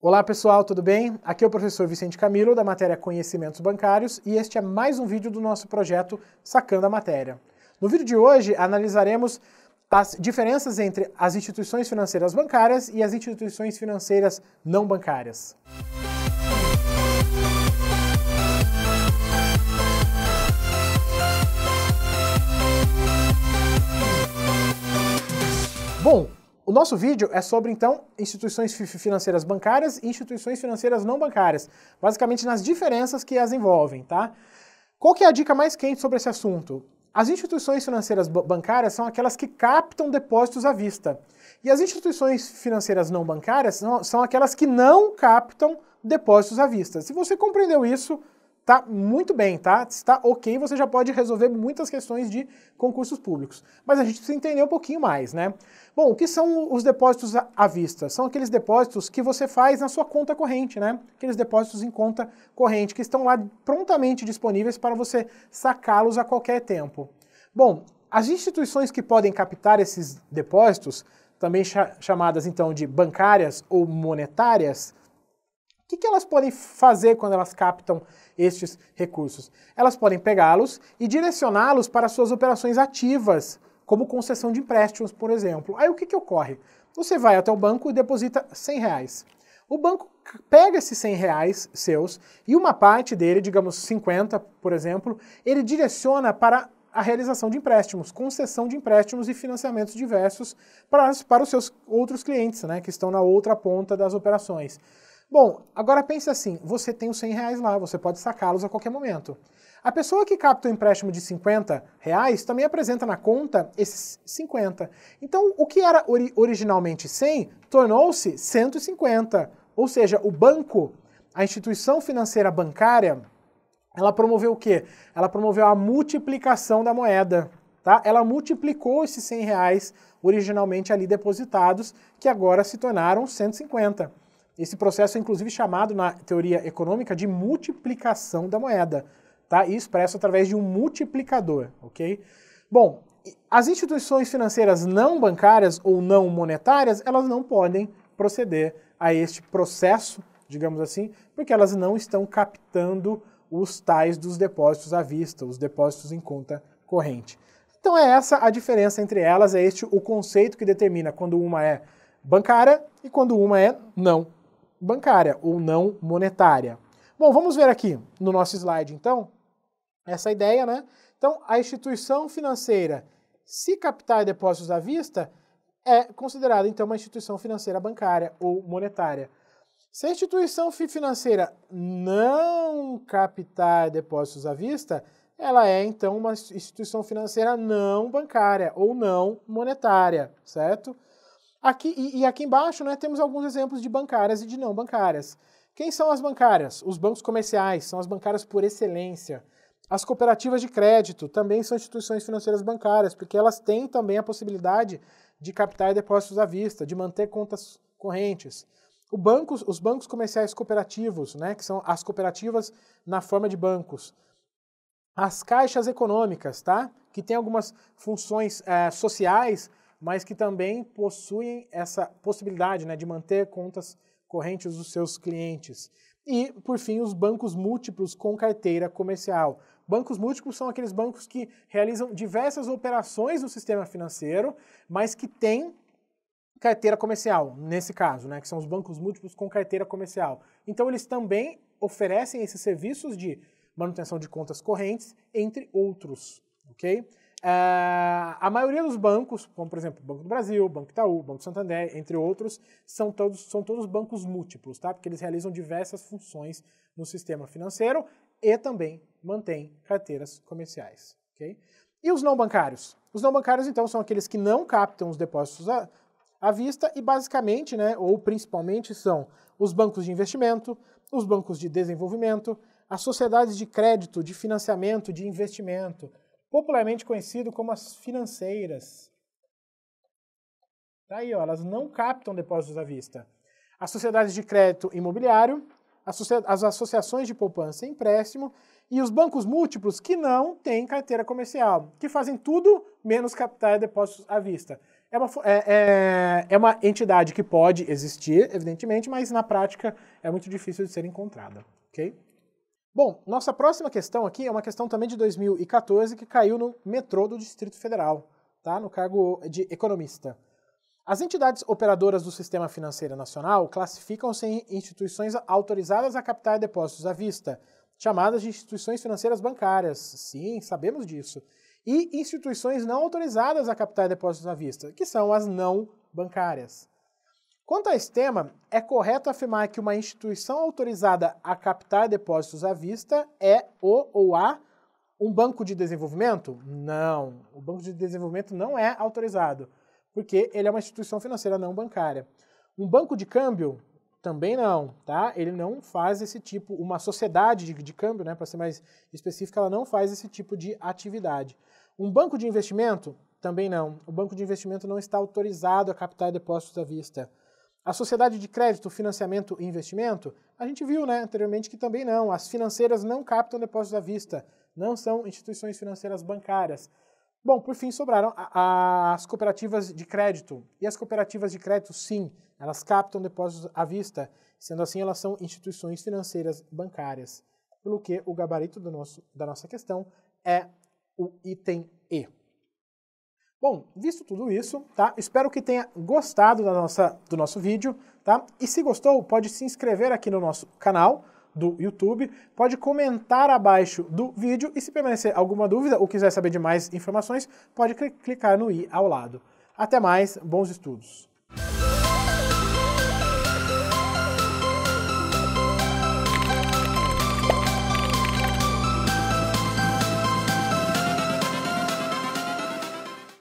Olá pessoal, tudo bem? Aqui é o professor Vicente Camilo da matéria Conhecimentos Bancários e este é mais um vídeo do nosso projeto Sacando a Matéria. No vídeo de hoje analisaremos as diferenças entre as instituições financeiras bancárias e as instituições financeiras não bancárias. Bom, o nosso vídeo é sobre, então, instituições financeiras bancárias e instituições financeiras não bancárias, basicamente nas diferenças que as envolvem, tá? Qual que é a dica mais quente sobre esse assunto? As instituições financeiras bancárias são aquelas que captam depósitos à vista. E as instituições financeiras não bancárias são, são aquelas que não captam depósitos à vista. Se você compreendeu isso, está muito bem, tá? Está ok, você já pode resolver muitas questões de concursos públicos. Mas a gente precisa entender um pouquinho mais, né? Bom, o que são os depósitos à vista? São aqueles depósitos que você faz na sua conta corrente, né? Aqueles depósitos em conta corrente que estão lá prontamente disponíveis para você sacá-los a qualquer tempo. Bom, as instituições que podem captar esses depósitos, também chamadas então de bancárias ou monetárias, o que, que elas podem fazer quando elas captam estes recursos? Elas podem pegá-los e direcioná-los para suas operações ativas, como concessão de empréstimos, por exemplo. Aí o que, que ocorre? Você vai até o banco e deposita 100 reais. O banco pega esses 100 reais seus e uma parte dele, digamos 50, por exemplo, ele direciona para a realização de empréstimos, concessão de empréstimos e financiamentos diversos para, para os seus outros clientes, né, que estão na outra ponta das operações. Bom, agora pense assim, você tem os 100 reais lá, você pode sacá-los a qualquer momento. A pessoa que capta um empréstimo de 50 reais também apresenta na conta esses 50. Então, o que era ori originalmente 100 tornou-se 150. Ou seja, o banco, a instituição financeira bancária, ela promoveu o quê? Ela promoveu a multiplicação da moeda. Tá? Ela multiplicou esses 100 reais originalmente ali depositados, que agora se tornaram 150. Esse processo é inclusive chamado na teoria econômica de multiplicação da moeda, tá? E expresso através de um multiplicador, ok? Bom, as instituições financeiras não bancárias ou não monetárias, elas não podem proceder a este processo, digamos assim, porque elas não estão captando os tais dos depósitos à vista, os depósitos em conta corrente. Então é essa a diferença entre elas, é este o conceito que determina quando uma é bancária e quando uma é não bancária ou não monetária. Bom, vamos ver aqui no nosso slide então essa ideia, né? Então, a instituição financeira, se captar depósitos à vista, é considerada então uma instituição financeira bancária ou monetária. Se a instituição financeira não captar depósitos à vista, ela é então uma instituição financeira não bancária ou não monetária, certo? Aqui, e, e aqui embaixo né, temos alguns exemplos de bancárias e de não bancárias. Quem são as bancárias? Os bancos comerciais são as bancárias por excelência. As cooperativas de crédito também são instituições financeiras bancárias, porque elas têm também a possibilidade de captar depósitos à vista, de manter contas correntes. Banco, os bancos comerciais cooperativos, né, que são as cooperativas na forma de bancos. As caixas econômicas, tá? Que têm algumas funções é, sociais mas que também possuem essa possibilidade né, de manter contas correntes dos seus clientes. E, por fim, os bancos múltiplos com carteira comercial. Bancos múltiplos são aqueles bancos que realizam diversas operações no sistema financeiro, mas que têm carteira comercial, nesse caso, né, que são os bancos múltiplos com carteira comercial. Então, eles também oferecem esses serviços de manutenção de contas correntes, entre outros, ok? Ah, a maioria dos bancos, como por exemplo o Banco do Brasil, Banco Itaú, Banco Santander, entre outros, são todos, são todos bancos múltiplos, tá? Porque eles realizam diversas funções no sistema financeiro e também mantêm carteiras comerciais, ok? E os não bancários? Os não bancários, então, são aqueles que não captam os depósitos à, à vista e basicamente, né, ou principalmente, são os bancos de investimento, os bancos de desenvolvimento, as sociedades de crédito, de financiamento, de investimento, popularmente conhecido como as financeiras. Tá aí, ó, elas não captam depósitos à vista. As sociedades de crédito imobiliário, as associações de poupança e empréstimo e os bancos múltiplos que não têm carteira comercial, que fazem tudo menos captar depósitos à vista. É uma, é, é, é uma entidade que pode existir, evidentemente, mas na prática é muito difícil de ser encontrada, ok? Bom, nossa próxima questão aqui é uma questão também de 2014 que caiu no metrô do Distrito Federal, tá? no cargo de economista. As entidades operadoras do Sistema Financeiro Nacional classificam-se em instituições autorizadas a captar depósitos à vista, chamadas de instituições financeiras bancárias. Sim, sabemos disso. E instituições não autorizadas a captar depósitos à vista, que são as não bancárias. Quanto a esse tema, é correto afirmar que uma instituição autorizada a captar depósitos à vista é o ou a um banco de desenvolvimento? Não, o banco de desenvolvimento não é autorizado, porque ele é uma instituição financeira não bancária. Um banco de câmbio também não, tá? Ele não faz esse tipo, uma sociedade de, de câmbio, né, para ser mais específica, ela não faz esse tipo de atividade. Um banco de investimento também não. O banco de investimento não está autorizado a captar depósitos à vista. A sociedade de crédito, financiamento e investimento, a gente viu né, anteriormente que também não. As financeiras não captam depósitos à vista, não são instituições financeiras bancárias. Bom, por fim, sobraram as cooperativas de crédito. E as cooperativas de crédito, sim, elas captam depósitos à vista, sendo assim, elas são instituições financeiras bancárias. Pelo que o gabarito nosso, da nossa questão é o item E. Bom, visto tudo isso, tá? Espero que tenha gostado da nossa, do nosso vídeo, tá? E se gostou, pode se inscrever aqui no nosso canal do YouTube, pode comentar abaixo do vídeo e se permanecer alguma dúvida ou quiser saber de mais informações, pode clicar no i ao lado. Até mais, bons estudos!